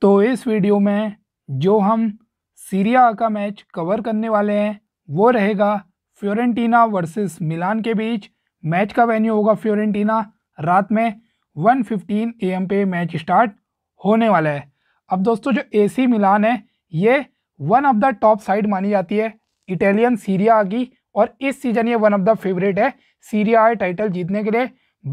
तो इस वीडियो में जो हम सीरिया का मैच कवर करने वाले हैं वो रहेगा फ्योरेंटीना वर्सेस मिलान के बीच मैच का वेन्यू होगा फ्योरेंटीना रात में 1:15 फिफ्टीन एम पे मैच स्टार्ट होने वाला है अब दोस्तों जो एसी मिलान है ये one of the top side मानी जाती है इटालियन सीरिया की और इस सीज़न ये वन ऑफ द फेवरेट है सीरिया आई टाइटल जीतने के लिए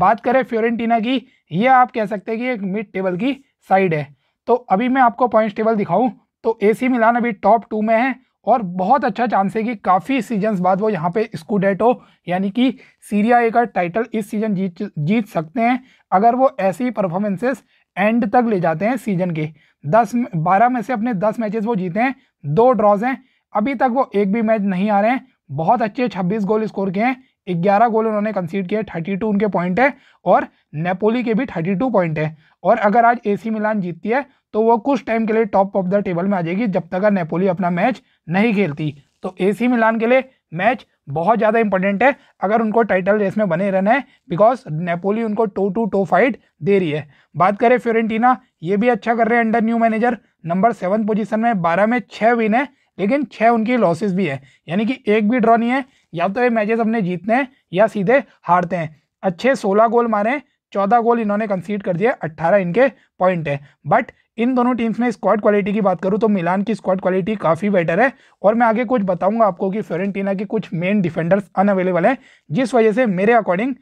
बात करें फ्योरेंटीना की ये आप कह सकते हैं कि एक मिड टेबल की साइड है तो अभी मैं आपको पॉइंट्स टेबल दिखाऊं तो एसी मिलान अभी टॉप टू में है और बहुत अच्छा चांस है कि काफ़ी सीजन्स बाद वो यहाँ पे स्कूडेटो यानी कि सीरिया ए का टाइटल इस सीज़न जीत जीत सकते हैं अगर वो ऐसी परफॉर्मेंसेस एंड तक ले जाते हैं सीजन के दस बारह में से अपने दस मैचेस वो जीते हैं दो ड्रॉज हैं अभी तक वो एक भी मैच नहीं आ रहे हैं बहुत अच्छे छब्बीस गोल स्कोर किए हैं ग्यारह गोल उन्होंने कंसीड किए थर्टी टू उनके पॉइंट है और नेपोली के भी थर्टी टू पॉइंट है और अगर आज एसी मिलान जीतती है तो वो कुछ टाइम के लिए टॉप ऑफ द टेबल में आ जाएगी जब तक नेपोली अपना मैच नहीं खेलती तो एसी मिलान के लिए मैच बहुत ज़्यादा इंपॉर्टेंट है अगर उनको टाइटल रेस में बने रहना है बिकॉज नेपोली उनको टो टू टो फाइट दे रही है बात करें फ्योरेंटीना ये भी अच्छा कर रहे हैं under new manager number seven position में बारह में छः विन है लेकिन छः उनकी लॉसेस भी है यानी कि एक भी ड्रॉ नहीं है या तो ये मैचेस अपने जीतने हैं या सीधे हारते हैं अच्छे सोलह गोल मारे चौदह गोल इन्होंने कंसीड कर दिया अट्ठारह इनके पॉइंट है बट इन दोनों टीम्स में स्क्वाड क्वालिटी की बात करूँ तो मिलान की स्क्वाड क्वालिटी काफ़ी बेटर है और मैं आगे कुछ बताऊंगा आपको कि फ्योरेंटीना के कुछ मेन डिफेंडर्स अनअवेलेबल हैं जिस वजह से मेरे अकॉर्डिंग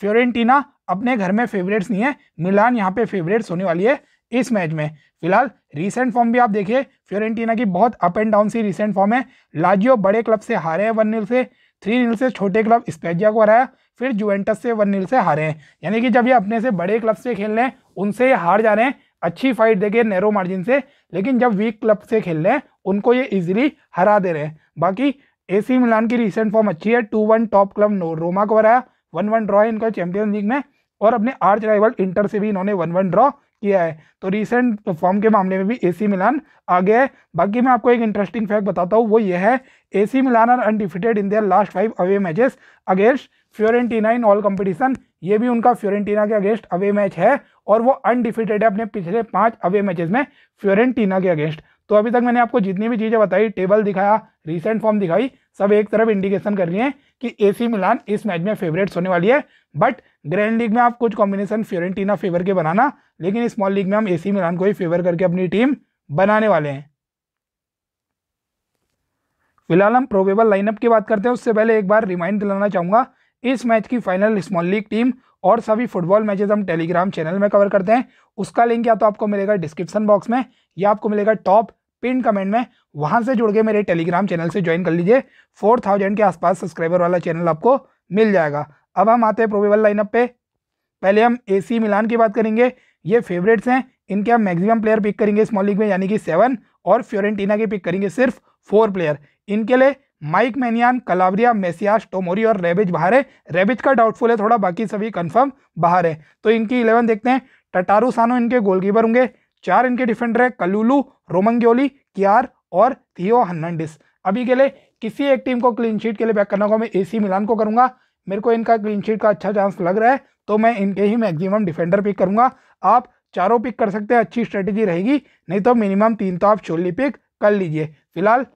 फ्योरेंटीना अपने घर में फेवरेट्स नहीं है मिलान यहाँ पे फेवरेट्स होने वाली है इस मैच में फिलहाल रिसेंट फॉर्म भी आप देखिए फ्योरेंटीना की बहुत अप एंड डाउन सी रिसेंट फॉर्म है लाजियो बड़े क्लब से हारे हैं वन नील से थ्री नील से छोटे क्लब स्पेजिया को हराया फिर जुवेंटस से वन नील से हारे हैं यानी कि जब ये अपने से बड़े क्लब से खेल रहे हैं उनसे ये हार जा रहे हैं अच्छी फाइट देके नैरो मार्जिन से लेकिन जब वीक क्लब से खेल रहे हैं उनको ये इजीली हरा दे रहे हैं बाकी एसी मिलान की रिसेंट फॉर्म अच्छी है two one top club Roma को हराया वन वन ड्रॉ है इनका चैंपियंस लीग में और अपने आर्च राइवल इंटर से भी इन्होंने वन वन ड्रॉ किया है तो रिसेंट फॉर्म के मामले में भी एसी मिलान आगे है बाकी मैं आपको एक इंटरेस्टिंग फैक्ट बताता हूँ वो ये है AC Milan are undefeated in their last five away matches against Fiorentina in all competition ये भी उनका फ्योरेंटीना के अगेंस्ट अवे मैच है और वो अनडिफिटेड है अपने पिछले पाँच अवे मैचेज में फ्योरेंटीना के अगेंस्ट तो अभी तक मैंने आपको जितनी भी चीज़ें बताई टेबल दिखाया रिसेंट फॉर्म दिखाई सब एक तरफ इंडिकेशन कर रही हैं कि एसी मिलान इस मैच में फेवरेट्स होने वाली है बट ग्रैंड लीग में आप कुछ कॉम्बिनेशन फ्योरेंटीना फेवर के बनाना लेकिन स्मॉल लीग में हम एसी मिलान को ही फेवर करके अपनी टीम बनाने वाले हैं फिलहाल हम प्रोवेबल लाइनअप की बात करते हैं उससे पहले एक बार रिमाइंड दिलाना चाहूँगा इस मैच की फाइनल स्मॉल लीग टीम और सभी फुटबॉल मैचेस हम टेलीग्राम चैनल में कवर करते हैं उसका लिंक या तो आपको मिलेगा डिस्क्रिप्शन बॉक्स में या आपको मिलेगा टॉप पिन कमेंट में वहां से जुड़ के मेरे टेलीग्राम चैनल से ज्वाइन कर लीजिए फोर थाउजेंड के आसपास सब्सक्राइबर वाला चैनल आपको मिल जाएगा अब हम आते हैं प्रोबेबल लाइनअप पे पहले हम एसी मिलान की बात करेंगे ये फेवरेट्स हैं इनके हम मैक्सिमम प्लेयर पिक करेंगे स्मॉल लीग में यानी कि सेवन और फ्योरेंटीना के पिक करेंगे सिर्फ फोर प्लेयर इनके लिए माइक मैनियान कलावरिया मेसियास टोमोरी और रेबिज बाहर है रेबिज का डाउटफुल है थोड़ा बाकी सभी कंफर्म बाहर है तो इनकी इलेवन देखते हैं टटारू सानो इनके गोलकीपर होंगे चार इनके डिफेंडर है कलूलू रोमंग्योली कियार और थियो हर्नांडिस अभी के लिए किसी एक टीम को क्लीन शीट के लिए बैक करना होगा मैं एसी मिलान को करूंगा मेरे को इनका क्लीन शीट का अच्छा चांस लग रहा है तो मैं इनके ही मैक्सिमम डिफेंडर पिक करूंगा आप चारों पिक कर सकते हैं अच्छी स्ट्रेटेजी रहेगी नहीं तो मिनिमम तीन तो आप छोली पिक कर लीजिए फिलहाल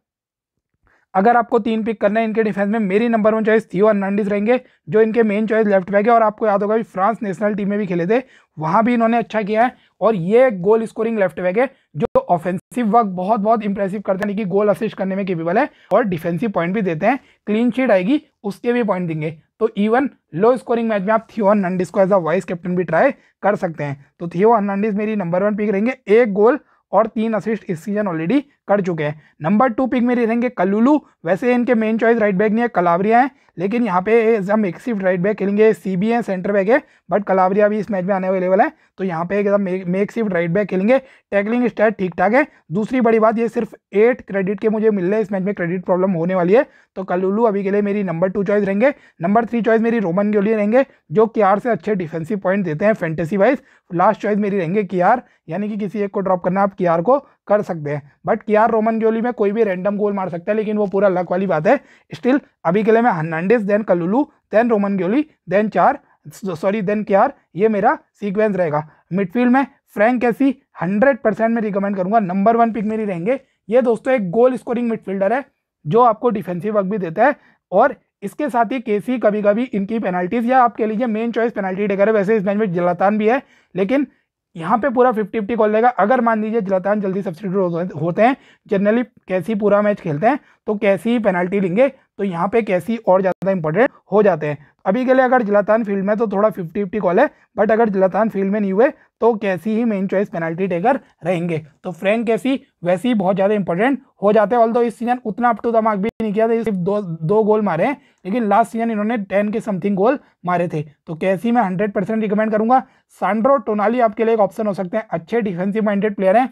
अगर आपको तीन पिक करना है इनके डिफेंस में मेरी number one choice Theo Hernandez रहेंगे जो इनके मेन चॉइस लेफ्ट बैक है और आपको याद होगा भी फ्रांस नेशनल टीम में भी खेले थे वहाँ भी इन्होंने अच्छा किया है और ये गोल स्कोरिंग लेफ्ट वैग है जो ऑफेंसिव वर्क बहुत बहुत इंप्रेसिव करते हैं कि गोल असिस्ट करने में केपेबल है और डिफेंसिव पॉइंट भी देते हैं क्लीन शीट आएगी उसके भी पॉइंट देंगे तो इवन लो स्कोरिंग मैच में आप थियो हर्नांडिस को एज अ वाइस कैप्टन भी ट्राई कर सकते हैं तो थियो हर्नांडिस मेरी नंबर वन पिक रहेंगे एक गोल और तीन असिस्ट इस सीजन ऑलरेडी कर चुके हैं नंबर टू पिक मेरे रहेंगे कलुलू वैसे इनके मेन चॉइस राइट बैक नहीं है कलावरिया है लेकिन यहाँ पे एकदम एक सिर्फ राइट बैक खेलेंगे सी बी है सेंटर बैक है बट कलावरिया भी इस मैच में आने अवेलेबल है तो यहाँ पे एकदम मेक सिफ्ट राइट बैक खेलेंगे टैकलिंग स्टैट ठीक ठाक है दूसरी बड़ी बात ये सिर्फ एट क्रेडिट के मुझे मिल रहे हैं इस मैच में क्रेडिट प्रॉब्लम होने वाली है तो कलुलू अभी के लिए मेरी नंबर टू चॉइस रहेंगे नंबर थ्री चॉइस मेरी रोमन के लिए रहेंगे जो कि से अच्छे डिफेंसिव पॉइंट देते हैं फैंटेसी वाइज लास्ट चॉइस मेरी रहेंगे कि यानी कि किसी एक को ड्रॉप करना आप कियार को कर सकते हैं बट कियार रोमन ग्योली में कोई भी रैंडम गोल मार सकता है लेकिन वो पूरा लक वाली बात है स्टिल अभी के लिए मैं Hernandez then Kalulu then Romagnoli then चार सॉरी देन कियार ये मेरा सीक्वेंस रहेगा मिडफील्ड में फ्रैंक कैसी हंड्रेड परसेंट मैं रिकमेंड करूंगा नंबर वन पिक मेरी रहेंगे ये दोस्तों एक गोल स्कोरिंग मिडफील्डर है जो आपको डिफेंसिव वर्क भी देता है और इसके साथ ही केसी कभी कभी इनकी पेनल्टीज या आप कह लीजिए मेन चॉइस पेनल्टी टेकर है वैसे इस मैच में जलातान भी है लेकिन यहाँ पे पूरा फिफ्टी फिफ्टी कॉल देगा अगर मान लीजिए जलतान जल्दी सब्सिट्यूट होते हैं जनरली कैसी पूरा मैच खेलते हैं तो कैसी पेनल्टी लेंगे तो यहाँ पे कैसी और ज़्यादा इंपॉर्टेंट हो जाते हैं अभी के लिए अगर जिलातान फील्ड में तो थोड़ा फिफ्टी फिफ्टी कॉल है बट अगर जिलातान फील्ड में नहीं हुए तो कैसी ही मेन चॉइस पेनल्टी टेकर रहेंगे तो फ्रेंक कैसी वैसे ही बहुत ज़्यादा इंपॉर्टेंट हो जाते हैं ऑल इस सीजन उतना अप टू द मार्क भी नहीं किया था तो सिर्फ दो दो गोल मारे हैं लेकिन लास्ट सीजन इन्होंने टेन के समथिंग गोल मारे थे तो कैसी मैं हंड्रेड परसेंट रिकमेंड करूंगा सांड्रो टोनाली आपके लिए एक ऑप्शन हो सकते हैं अच्छे डिफेंसिव माइंडेड प्लेयर हैं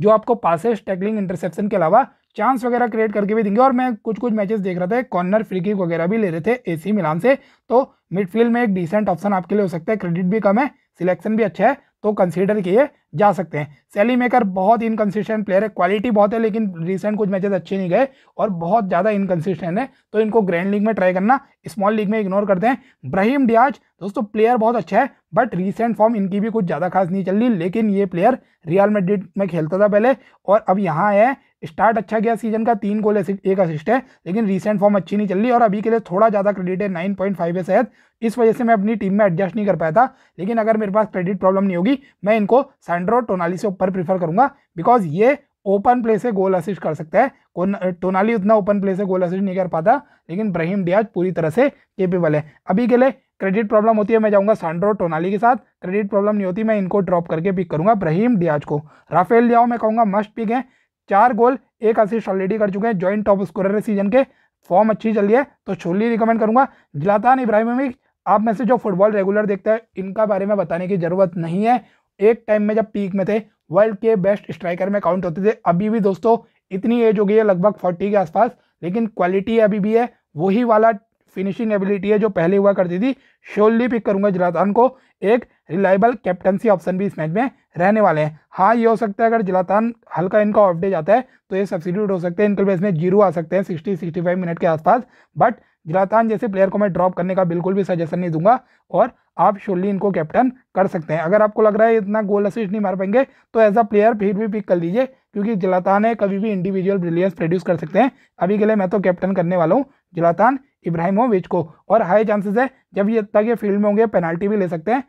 जो आपको पासेस टैकलिंग इंटरसेप्शन के अलावा चांस वगैरह क्रिएट करके भी देंगे और मैं कुछ कुछ मैचेस देख रहा था कॉर्नर फ्री किक वगैरह भी ले रहे थे एसी मिलान से तो मिडफील्ड में एक डिसेंट ऑप्शन आपके लिए हो सकता है क्रेडिट भी कम है सिलेक्शन भी अच्छा है तो कंसीडर किए जा सकते हैं सैली मेकर बहुत इनकन्सिस्टेंट प्लेयर है क्वालिटी बहुत है लेकिन रिसेंट कुछ मैचेस अच्छे नहीं गए और बहुत ज़्यादा इनकन्सिस्टेंट है तो इनको ग्रैंड लीग में ट्राई करना स्मॉल लीग में इग्नोर करते हैं ब्राहिम डियाज दोस्तों प्लेयर बहुत अच्छा है बट रिसेंट फॉर्म इनकी भी कुछ ज़्यादा खास नहीं चल रही लेकिन ये प्लेयर रियल मेडिड में खेलता था पहले और अब यहाँ है स्टार्ट अच्छा गया सीजन का तीन गोल एक असिस्ट है लेकिन रीसेंट फॉर्म अच्छी नहीं चल रही और अभी के लिए थोड़ा ज़्यादा क्रेडिट है नाइन पॉइंट फाइव है शायद इस वजह से मैं अपनी टीम में एडजस्ट नहीं कर पाया था लेकिन अगर मेरे पास क्रेडिट प्रॉब्लम नहीं होगी मैं इनको सैंड्रो टोनाली से ऊपर प्रीफर करूँगा बिकॉज ये ओपन प्ले से गोल असिस्ट कर सकता है टोनाली उतना ओपन प्ले से गोल असिस्ट नहीं कर पाता लेकिन ब्रहिम डियाज पूरी तरह से केपेबल है अभी के लिए क्रेडिट प्रॉब्लम होती है मैं जाऊंगा सांड्रो टोनाली के साथ क्रेडिट प्रॉब्लम नहीं होती मैं इनको ड्रॉप करके पिक करूंगा ब्रहीम डियाज को राफेल लियाओ मैं कहूंगा मस्ट पिक है चार गोल एक असिस्ट ऑलरेडी कर चुके हैं जॉइंट टॉप स्कोरर है सीजन के फॉर्म अच्छी चल रही है तो छोली रिकमेंड करूंगा जिलातान इब्राहिमोविक आप में से जो फुटबॉल रेगुलर देखते हैं इनका बारे में बताने की जरूरत नहीं है एक टाइम में जब पीक में थे वर्ल्ड के बेस्ट स्ट्राइकर में काउंट होते थे अभी भी दोस्तों इतनी एज हो गई है लगभग फोर्टी के आसपास लेकिन क्वालिटी अभी भी है वही वाला फिनिशिंग एबिलिटी है जो पहले हुआ करती थी श्योरली पिक करूंगा जलातान को एक रिलायबल कैप्टनसी ऑप्शन भी इस मैच में रहने वाले हैं हाँ ये हो सकता है अगर जलातान हल्का इनका ऑफ डे जाता है तो ये सब्सिट्यूट हो सकते हैं इनके बेस में जीरो आ सकते हैं सिक्सटी सिक्सटी फाइव मिनट के आसपास बट जलातान जैसे प्लेयर को मैं ड्रॉप करने का बिल्कुल भी सजेशन नहीं दूंगा और आप श्योरली इनको कैप्टन कर सकते हैं अगर आपको लग रहा है इतना गोल असिस्ट नहीं मार पाएंगे तो एज अ प्लेयर फिर भी पिक कर लीजिए क्योंकि जलातान है कभी भी इंडिविजुअल ब्रिलियंस प्रोड्यूस कर सकते हैं अभी के लिए मैं तो कैप्टन करने वाला हूँ जलातान इब्राहिमोविच को और हाई चांसेस है जब ये तक ये फील्ड में होंगे पेनाल्टी भी ले सकते हैं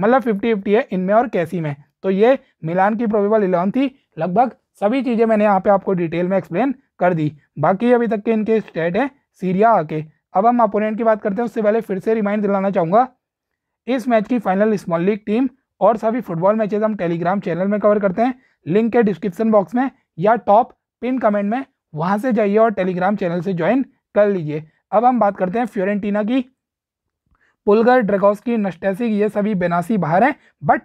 मतलब फिफ्टी फिफ्टी है इनमें और कैसी में तो ये मिलान की प्रोबेबल इलेवन थी लगभग सभी चीज़ें मैंने यहाँ पे आपको डिटेल में एक्सप्लेन कर दी बाकी अभी तक के इनके स्टेट है सीरिया आके अब हम अपोनेंट की बात करते हैं उससे पहले फिर से रिमाइंड दिलाना चाहूँगा इस मैच की फाइनल स्मॉल लीग टीम और सभी फुटबॉल मैचेज हम टेलीग्राम चैनल में कवर करते हैं लिंक के डिस्क्रिप्शन बॉक्स में या टॉप पिन कमेंट में वहाँ से जाइए और टेलीग्राम चैनल से ज्वाइन कर लीजिए अब हम बात करते हैं फ्योरेंटीना की पुलगर ड्रेगोस्की नस्टेसिक ये सभी बेनासी बाहर हैं बट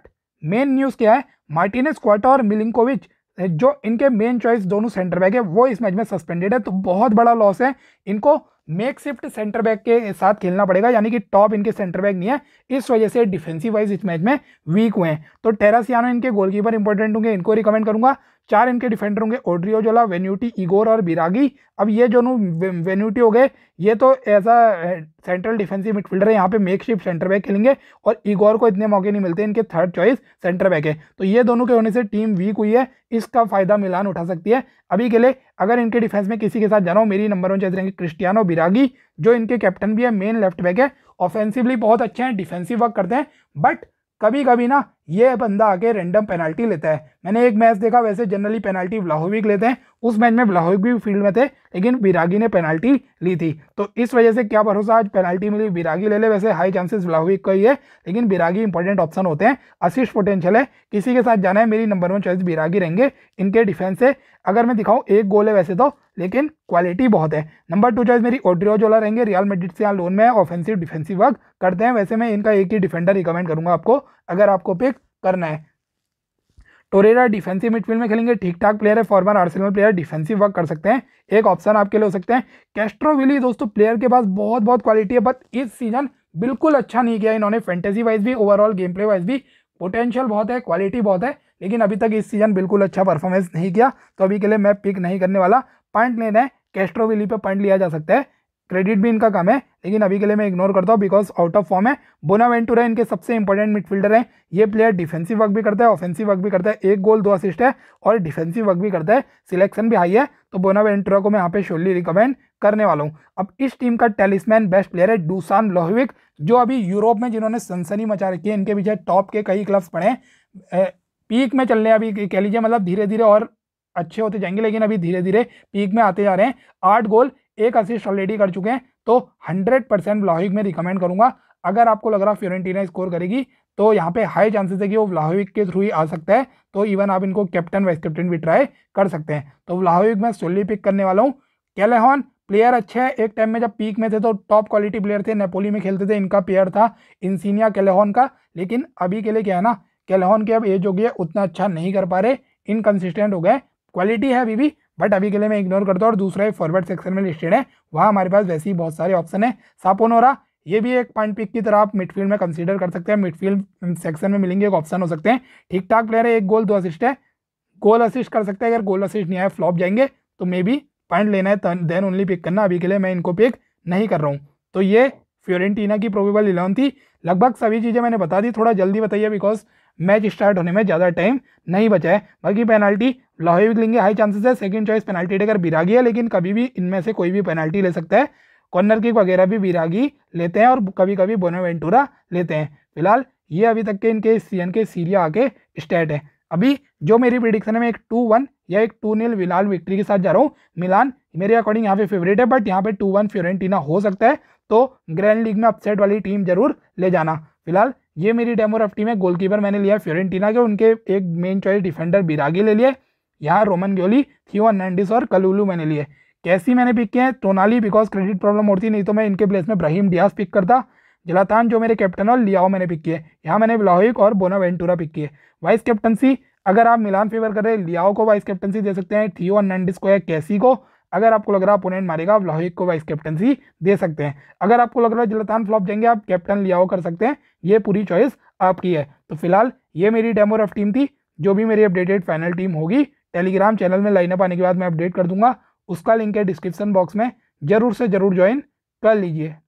मेन न्यूज़ क्या है मार्टिनेस क्वाटो और मिलिंकोविच eh, जो इनके मेन चॉइस दोनों सेंटर बैक है वो इस मैच में सस्पेंडेड है तो बहुत बड़ा लॉस है इनको मेक शिफ्ट सेंटर बैक के साथ खेलना पड़ेगा यानी कि टॉप इनके सेंटर बैक नहीं है इस वजह से डिफेंसिव वाइज इस मैच में वीक हुए हैं तो टेरासियानो इनके गोलकीपर इंपॉर्टेंट होंगे इनको रिकमेंड करूंगा चार इनके डिफेंडर होंगे ओड्रियोजोला वेन्यूटी इगोर और बिरागी अब ये जो वेन्यूटी हो गए ये तो as a central defensive midfielder है यहाँ पे मेक शिफ्ट सेंटर बैक खेलेंगे और इगोर को इतने मौके नहीं मिलते इनके थर्ड चॉइस सेंटर बैक है तो ये दोनों के होने से टीम वीक हुई है इसका फायदा मिलान उठा सकती है अभी के लिए अगर इनके डिफेंस में किसी के साथ जाना हो मेरी नंबर वन चाहते रहेंगे क्रिस्टियानो बिरागी जो इनके कैप्टन भी है मेन लेफ्ट बैक है ऑफेंसिवली बहुत अच्छे हैं डिफेंसिव वर्क करते हैं बट कभी कभी ना ये बंदा आके रैंडम पेनल्टी लेता है मैंने एक मैच देखा वैसे जनरली पेनल्टी ब्लाहोविक लेते हैं उस मैच में ब्लाहोविक भी फील्ड में थे लेकिन विरागी ने पेनल्टी ली थी तो इस वजह से क्या भरोसा आज पेनल्टी मिली विरागी ले ले वैसे हाई चांसेस ब्लाहोविक का ही है लेकिन विरागी इंपॉर्टेंट ऑप्शन होते हैं असिस्ट पोटेंशियल है किसी के साथ जाना है मेरी नंबर वन चॉइस विरागी रहेंगे इनके डिफेंस से अगर मैं दिखाऊँ एक गोल है वैसे तो लेकिन क्वालिटी बहुत है नंबर टू चॉइस मेरी ओड्रियोजोला रहेंगे रियल मेडिट से यहाँ लोन में ऑफेंसिव डिफेंसिव वर्क करते हैं वैसे मैं इनका एक ही डिफेंडर रिकमेंड करूंगा आपको अगर आपको पिक करना है टोरेरा डिफेंसिव मिडफील्ड में खेलेंगे ठीक ठाक प्लेयर है former Arsenal player defensive work कर सकते हैं एक ऑप्शन आपके लिए हो सकते हैं कैस्ट्रोविली दोस्तों प्लेयर के पास बहुत बहुत क्वालिटी है बट इस सीजन बिल्कुल अच्छा नहीं किया इन्होंने फैंटेसी वाइज भी ओवरऑल गेम प्ले वाइज भी पोटेंशियल बहुत है क्वालिटी बहुत है लेकिन अभी तक इस सीजन बिल्कुल अच्छा परफॉर्मेंस नहीं किया तो अभी के लिए मैं पिक नहीं करने वाला पॉइंट लेना है कैस्ट्रोविली पर पॉइंट लिया जा सकता है क्रेडिट भी इनका कम है लेकिन अभी के लिए मैं इग्नोर करता हूँ बिकॉज आउट ऑफ फॉर्म है बोनावेंटूरा इनके सबसे इंपॉर्टेंट मिडफील्डर हैं ये प्लेयर डिफेंसिव वर्क भी करता है ऑफेंसिव वर्क भी करता है एक गोल दो असिस्ट है और डिफेंसिव वर्क भी करता है सिलेक्शन भी हाई है तो बोनावेंटूरा को मैं यहाँ पे श्योरली रिकमेंड करने वाला हूँ अब इस टीम का टेलिसमैन बेस्ट प्लेयर है डूसान लोहविक जो अभी यूरोप में जिन्होंने सनसनी मचा रखी है इनके पीछे टॉप के कई क्लब्स पड़े पीक में चल रहे हैं अभी कह लीजिए मतलब धीरे धीरे और अच्छे होते जाएंगे लेकिन अभी धीरे धीरे पीक में आते जा रहे हैं आठ गोल एक असिस्ट ऑलरेडी कर चुके हैं तो 100 परसेंट व्लाहविक में रिकमेंड करूंगा अगर आपको लग रहा फ्योरेंटीना स्कोर करेगी तो यहाँ पे हाई चांसेस है कि वो व्लाहविक के थ्रू ही आ सकता है तो इवन आप इनको कैप्टन वाइस कैप्टन भी ट्राई कर सकते हैं तो व्लाहविक मैं सोली पिक करने वाला हूँ कैलेहॉन प्लेयर अच्छे हैं एक टाइम में जब पीक में थे तो टॉप क्वालिटी प्लेयर थे नेपोली में खेलते थे इनका प्लेयर था इंसिनिया कैलेहॉन का लेकिन अभी के लिए क्या है ना कैलेहॉन की अब एज हो गई है उतना अच्छा नहीं कर पा रहे इनकन्सिस्टेंट हो गए क्वालिटी है अभी भी बट अभी के लिए मैं इग्नोर करता हूँ और दूसरा एक फॉरवर्ड सेक्शन में लिस्टेड है वहाँ हमारे पास वैसे ही बहुत सारे ऑप्शन है सापोनोरा ये भी एक पॉइंट पिक की तरह आप मिडफील्ड में कंसीडर कर सकते हैं मिडफील्ड सेक्शन um, में मिलेंगे एक ऑप्शन हो सकते हैं ठीक ठाक प्लेयर है एक गोल दो असिस्ट है गोल असिस्ट कर सकते हैं अगर गोल असिस्ट नहीं आया फ्लॉप जाएंगे तो मे बी पॉइंट लेना है देन ओनली पिक करना अभी के लिए मैं इनको पिक नहीं कर रहा हूँ तो ये फ्योरेंटीना की प्रोबेबल इलेवन थी लगभग सभी चीज़ें मैंने बता दी थोड़ा जल्दी बताइए बिकॉज मैच स्टार्ट होने में ज़्यादा टाइम नहीं बचा है बाकी पेनल्टी लोहे भी लेंगे हाई चांसेस है सेकंड चॉइस पेनल्टी टेकर बिरागी है लेकिन कभी भी इनमें से कोई भी पेनल्टी ले सकता है कॉर्नर किक वगैरह भी बिरागी लेते हैं और कभी कभी वेंटूरा लेते हैं फिलहाल ये अभी तक के इनके सी के सीरिया आके स्टेट है अभी जो मेरी प्रिडिक्शन है मैं एक टू वन या एक टू नील विलाल विक्ट्री के साथ जा रहा हूँ मिलान मेरे अकॉर्डिंग यहाँ पे फेवरेट है बट यहाँ पे टू वन फ्योरेंटीना हो सकता है तो ग्रैंड लीग में अपसेट वाली टीम जरूर ले जाना फिलहाल ये मेरी डेमोरफ टीम है गोलकीपर मैंने लिया फ्योरेंटीना के उनके एक मेन चॉइस डिफेंडर बिरागी ले लिए यहाँ रोमन ग्योली थियो नैंडिस और कलुलू मैंने लिए कैसी मैंने पिक किए हैं टोनाली बिकॉज क्रेडिट प्रॉब्लम होती नहीं तो मैं इनके प्लेस में ब्राहिम डियास पिक करता जलातान जो मेरे कैप्टन और लियाओ मैंने पिक किए यहाँ मैंने ब्लाहिक और बोना वेंटूरा पिक किए वाइस कैप्टनसी अगर आप मिलान फेवर कर रहे लियाओ को वाइस कैप्टनसी दे सकते हैं थियो हर्नांडिस को या कैसी को अगर आपको लग रहा है अपोनेंट मारेगा आप लोहिक को वाइस कैप्टनसी दे सकते हैं अगर आपको लग रहा है जलतान फ्लॉप जाएंगे आप कैप्टन लियाओ कर सकते हैं ये पूरी चॉइस आपकी है तो फिलहाल ये मेरी डेमो रफ टीम थी जो भी मेरी अपडेटेड फाइनल टीम होगी टेलीग्राम चैनल में लाइनअप आने के बाद मैं अपडेट कर दूंगा उसका लिंक है डिस्क्रिप्शन बॉक्स में ज़रूर से ज़रूर ज्वाइन कर लीजिए